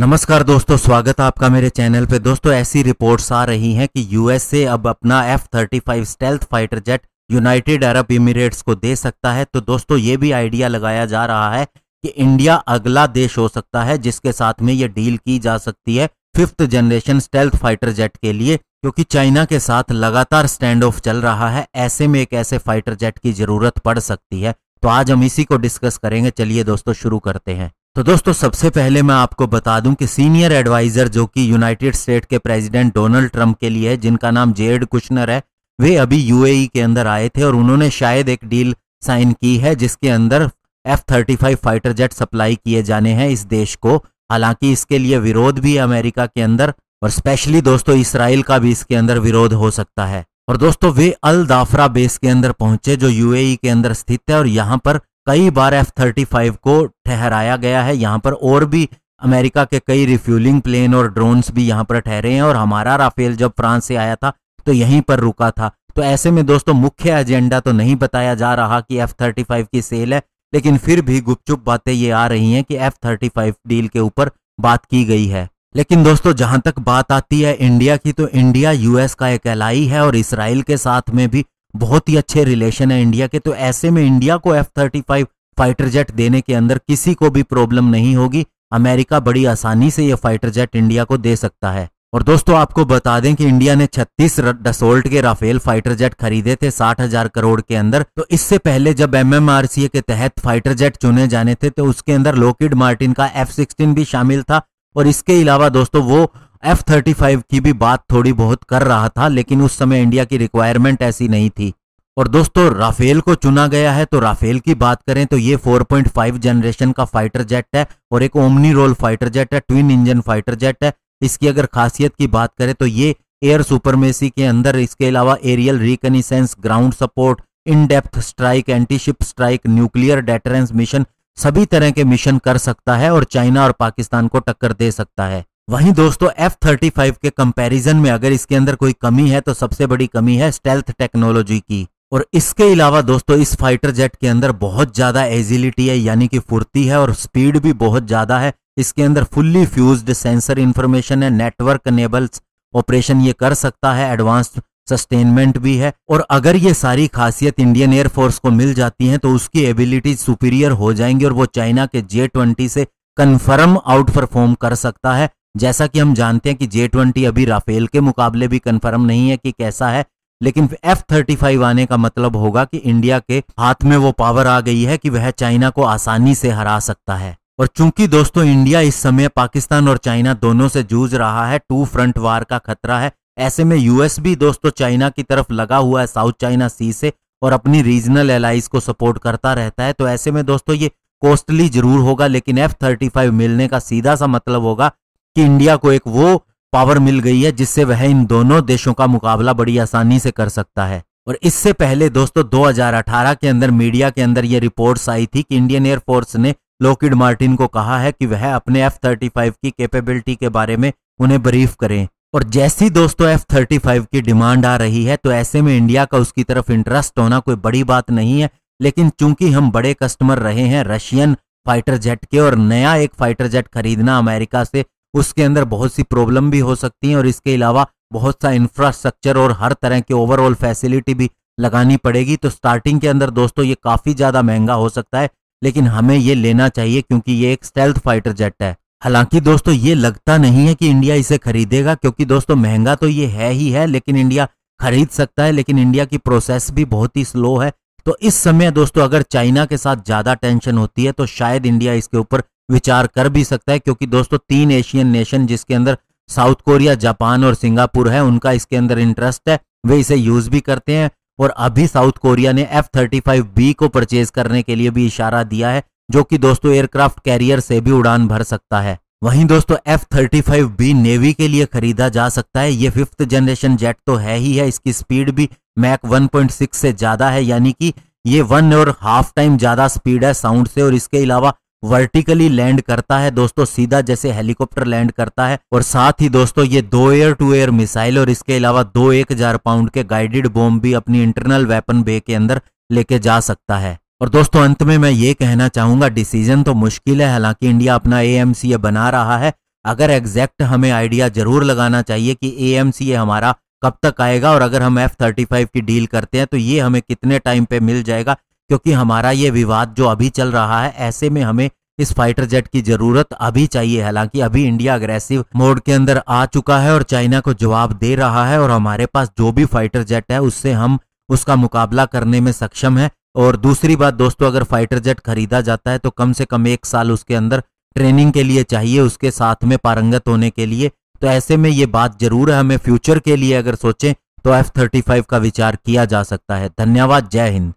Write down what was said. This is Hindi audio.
नमस्कार दोस्तों स्वागत है आपका मेरे चैनल पे दोस्तों ऐसी रिपोर्ट्स आ रही हैं कि यूएसए अब अपना F thirty five stealth fighter jet United Arab Emirates को दे सकता है तो दोस्तों ये भी आइडिया लगाया जा रहा है कि इंडिया अगला देश हो सकता है जिसके साथ में ये डील की जा सकती है fifth generation stealth fighter jet के लिए क्योंकि चाइना के साथ लगातार स्टैंड ऑफ चल रहा है ऐसे में एक ऐसे फाइटर जेट की जरूरत पड़ सकती है तो आज हम इसी को डिस्कस करेंगे चलिए दोस्तों शुरू करते हैं तो दोस्तों सबसे पहले मैं आपको बता दूं कि सीनियर एडवाइजर जो कि यूनाइटेड स्टेट के प्रेसिडेंट डोनाल्ड ट्रंप के लिए है जिनका नाम जेड कुशनर है वे अभी यूएई e के अंदर आए थे और उन्होंने शायद एक डील साइन की है जिसके अंदर F thirty five fighter jet supply किए जाने हैं इस देश को हालांकि इसके लिए विरोध भी अमेरिका के अंदर और स्पेशली दोस्तों इसराइल का भी इसके अंदर विरोध हो सकता है और दोस्तों वे अल दाफरा बेस के अंदर पहुंचे जो यूएई के अंदर स्थित है और यहाँ पर कई बार एफ थर्टी फाइव को ठहराया गया है यहाँ पर और भी अमेरिका के कई रिफ्यूलिंग प्लेन और ड्रोन्स भी यहाँ पर ठहरे हैं और हमारा राफेल जब फ्रांस से आया था तो यहीं पर रुका था तो ऐसे में दोस्तों मुख्य एजेंडा तो नहीं बताया जा रहा कि एफ थर्टी फाइव की सेल है लेकिन फिर भी गुपचुप बातें ये आ रही हैं कि एफ थर्टी फाइव डील के ऊपर बात की गई है लेकिन दोस्तों जहां तक बात आती है इंडिया की तो इंडिया यूएस का एक एलाई है और इसराइल के साथ में भी बहुत ही अच्छे रिलेशन है इंडिया के तो ऐसे में इंडिया को F thirty five fighter jet देने के अंदर किसी को भी प्रॉब्लम नहीं होगी अमेरिका बड़ी आसानी से यह फाइटर जेट इंडिया को दे सकता है और दोस्तों आपको बता दें कि इंडिया ने 36 डसोल्ट के राफेल फाइटर जेट खरीदे थे 60,000 करोड़ के अंदर तो इससे पहले जब एमएमआरसीए के तहत फाइटर जेट चुने जाने थे तो उसके अंदर लोकिड मार्टिन का एफ सिक्सटीन भी शामिल था और इसके अलावा दोस्तों वो एफ थर्टी फाइव की भी बात थोड़ी बहुत कर रहा था लेकिन उस समय इंडिया की रिक्वायरमेंट ऐसी नहीं थी और दोस्तों राफेल को चुना गया है तो राफेल की बात करें तो ये 4.5 जनरेशन का फाइटर जेट है और एक ओमनी रोल फाइटर जेट है ट्विन इंजन फाइटर जेट है इसकी अगर खासियत की बात करें तो ये एयर सुपरमेसी के अंदर इसके अलावा aerial reconnaissance ground support in depth strike antiship strike nuclear deterrence mission सभी तरह के मिशन कर सकता है और चाइना और पाकिस्तान को टक्कर दे सकता है वहीं दोस्तों एफ थर्टी फाइव के कंपैरिजन में अगर इसके अंदर कोई कमी है तो सबसे बड़ी कमी है स्टेल्थ टेक्नोलॉजी की और इसके अलावा दोस्तों इस फाइटर जेट के अंदर बहुत ज्यादा एजिलिटी है यानी कि फुर्ती है और स्पीड भी बहुत ज्यादा है इसके अंदर फुल्ली फ्यूज्ड सेंसर इंफॉर्मेशन है नेटवर्क नेबल्स ऑपरेशन ये कर सकता है एडवांस्ड सस्टेनमेंट भी है और अगर ये सारी खासियत इंडियन एयरफोर्स को मिल जाती हैं तो उसकी एबिलिटी सुपीरियर हो जाएंगी और वो चाइना के जे ट्वेंटी से कन्फर्म आउट परफॉर्म कर सकता है जैसा कि हम जानते हैं कि जे ट्वेंटी अभी राफेल के मुकाबले भी कन्फर्म नहीं है कि कैसा है लेकिन एफ थर्टी फाइव आने का मतलब होगा कि इंडिया के हाथ में वो पावर आ गई है कि वह चाइना को आसानी से हरा सकता है और चूंकि दोस्तों इंडिया इस समय पाकिस्तान और चाइना दोनों से जूझ रहा है टू फ्रंट वार का खतरा है ऐसे में यूएस भी दोस्तों चाइना की तरफ लगा हुआ है साउथ चाइना सी से और अपनी रीजनल एलाइज को सपोर्ट करता रहता है तो ऐसे में दोस्तों ये कॉस्टली जरूर होगा लेकिन एफ थर्टी फाइव मिलने का सीधा सा मतलब होगा कि इंडिया को एक वो पावर मिल गई है जिससे वह इन दोनों देशों का मुकाबला बड़ी आसानी से कर सकता है और इससे पहले दोस्तों 2018 के अंदर मीडिया के अंदर ये रिपोर्ट्स आई थी कि इंडियन एयरफोर्स ने लोकिड मार्टिन को कहा है कि वह अपने एफ थर्टी फाइव की कैपेबिलिटी के बारे में उन्हें ब्रीफ करें और जैसी दोस्तों एफ थर्टी फाइव की डिमांड आ रही है तो ऐसे में इंडिया का उसकी तरफ इंटरेस्ट होना कोई बड़ी बात नहीं है लेकिन चूंकि हम बड़े कस्टमर रहे हैं रशियन फाइटर जेट के और नया एक फाइटर जेट खरीदना अमेरिका से उसके अंदर बहुत सी प्रॉब्लम भी हो सकती है और इसके अलावा बहुत सा इंफ्रास्ट्रक्चर और हर तरह की ओवरऑल फैसिलिटी भी लगानी पड़ेगी तो स्टार्टिंग के अंदर दोस्तों ये काफ़ी ज़्यादा महंगा हो सकता है लेकिन हमें ये लेना चाहिए क्योंकि ये एक स्टेल्थ फाइटर जेट है हालांकि दोस्तों ये लगता नहीं है कि इंडिया इसे खरीदेगा क्योंकि दोस्तों महंगा तो ये है ही है लेकिन इंडिया खरीद सकता है लेकिन इंडिया की प्रोसेस भी बहुत ही स्लो है तो इस समय दोस्तों अगर चाइना के साथ ज्यादा टेंशन होती है तो शायद इंडिया इसके ऊपर विचार कर भी सकता है क्योंकि दोस्तों तीन एशियन नेशन जिसके अंदर साउथ कोरिया जापान और सिंगापुर है उनका इसके अंदर इंटरेस्ट है वे इसे यूज भी करते हैं और अभी साउथ कोरिया ने एफ थर्टी फाइव बी को परचेज करने के लिए भी इशारा दिया है जो कि दोस्तों एयरक्राफ्ट कैरियर से भी उड़ान भर सकता है वहीं दोस्तों F thirty five B navy के लिए खरीदा जा सकता है ये फिफ्थ जनरेशन जेट तो है ही है इसकी स्पीड भी मैक 1.6 से ज़्यादा है यानी कि ये वन और हाफ टाइम ज़्यादा स्पीड है साउंड से और इसके अलावा वर्टिकली लैंड करता है दोस्तों सीधा जैसे हेलीकॉप्टर लैंड करता है और साथ ही दोस्तों ये दो एयर टू एयर मिसाइल और इसके अलावा दो एक हजार पाउंड के गाइडेड बॉम्ब भी अपनी इंटरनल वेपन बे के अंदर लेके जा सकता है और दोस्तों अंत में मैं ये कहना चाहूंगा डिसीजन तो मुश्किल है हालांकि इंडिया अपना ए बना रहा है अगर एग्जैक्ट हमें आइडिया जरूर लगाना चाहिए कि ए हमारा कब तक आएगा और अगर हम एफ थर्टी फाइव की डील करते हैं तो ये हमें कितने टाइम पे मिल जाएगा क्योंकि हमारा ये विवाद जो अभी चल रहा है ऐसे में हमें इस फाइटर जेट की जरूरत अभी चाहिए हालांकि अभी इंडिया अग्रेसिव मोड के अंदर आ चुका है और चाइना को जवाब दे रहा है और हमारे पास जो भी फाइटर जेट है उससे हम उसका मुकाबला करने में सक्षम है और दूसरी बात दोस्तों अगर फाइटर जेट खरीदा जाता है तो कम से कम एक साल उसके अंदर ट्रेनिंग के लिए चाहिए उसके साथ में पारंगत होने के लिए तो ऐसे में ये बात जरूर है हमें फ्यूचर के लिए अगर सोचें तो एफ थर्टी फाइव का विचार किया जा सकता है धन्यवाद जय हिंद